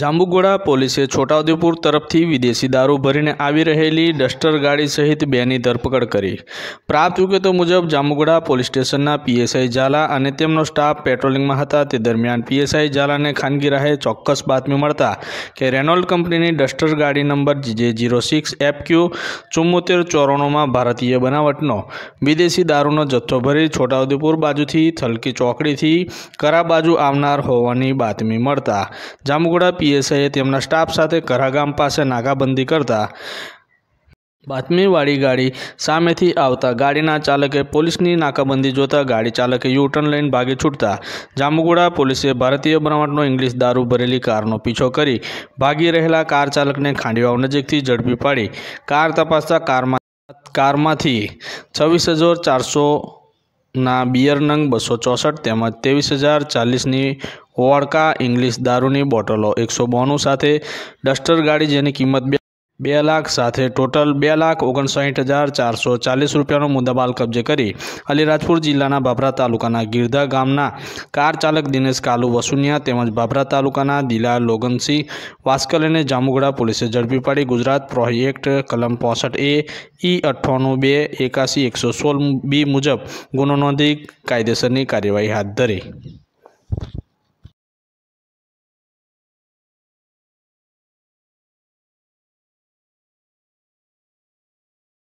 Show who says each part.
Speaker 1: જાંબુગોડા પોલીસે છોટાઉદેપુર તરફથી વિદેશી દારૂ ભરીને આવી રહેલી ડસ્ટર ગાડી સહિત બેની ધરપકડ કરી પ્રાપ્ત વિગતો મુજબ જાંબુગોડા પોલીસ સ્ટેશનના પીએસઆઈ ઝાલા અને તેમનો સ્ટાફ પેટ્રોલિંગમાં હતા તે દરમિયાન પીએસઆઈ ઝાલાને ખાનગી રાહે ચોક્કસ બાતમી મળતા કે રેનોલ્ડ કંપનીની ડસ્ટર ગાડી નંબર જે જીરો સિક્સ એફક્યુ ચુમ્મોતેર ચોરણોમાં ભારતીય બનાવટનો વિદેશી દારૂનો જથ્થો ભરી છોટાઉદેપુર બાજુથી થલકી ચોકડીથી કરા બાજુ આવનાર હોવાની બાતમી મળતા જાંબુગોડા પીએસઆઈએ તેમના સ્ટાફ સાથે કરાગામ પાસે નાકાબંધી કરતા બાતમીવાળી ગાડી સામેથી આવતા ગાડીના ચાલકે પોલીસની નાકાબંધી જોતા ગાડી ચાલકે યુટર્ન લઈને ભાગી છૂટતા જાંબુગુડા પોલીસે ભારતીય બનાવટનો ઇંગ્લિશ દારૂ ભરેલી કારનો પીછો કરી ભાગી રહેલા કાર ચાલકને ખાંડીવાવ નજીકથી ઝડપી પાડી કાર તપાસતા કારમાં કારમાંથી છવ્વીસ હજાર ચારસો ના બિયર નંગ બસો ચોસઠ તેમજ ત્રેવીસ હજાર ચાલીસની વોડકા ઇંગ્લિશ દારૂની બોટલો એકસો બોણું સાથે ડસ્ટર ગાડી જેની કિંમત બે બે લાખ સાથે ટોટલ બે લાખ ઓગણસાઠ હજાર ચારસો ચાલીસ રૂપિયાનો મુદ્દાબાલ કબજે કરી અલીરાજપુર જિલ્લાના બાબરા તાલુકાના ગીરધા ગામના કાર ચાલક દિનેશ કાલુ વસુનિયા તેમજ બાબરા તાલુકાના દિલા લોગનસિંહ વાસ્કલેને જામુગડા પોલીસે ઝડપી પાડી ગુજરાત પ્રોજેક્ટ કલમ પોસઠ એ ઈ અઠ્ઠાણું બે એકાસી એકસો સોળ બી મુજબ ગુનો નોંધી કાયદેસરની કાર્યવાહી હાથ ધરી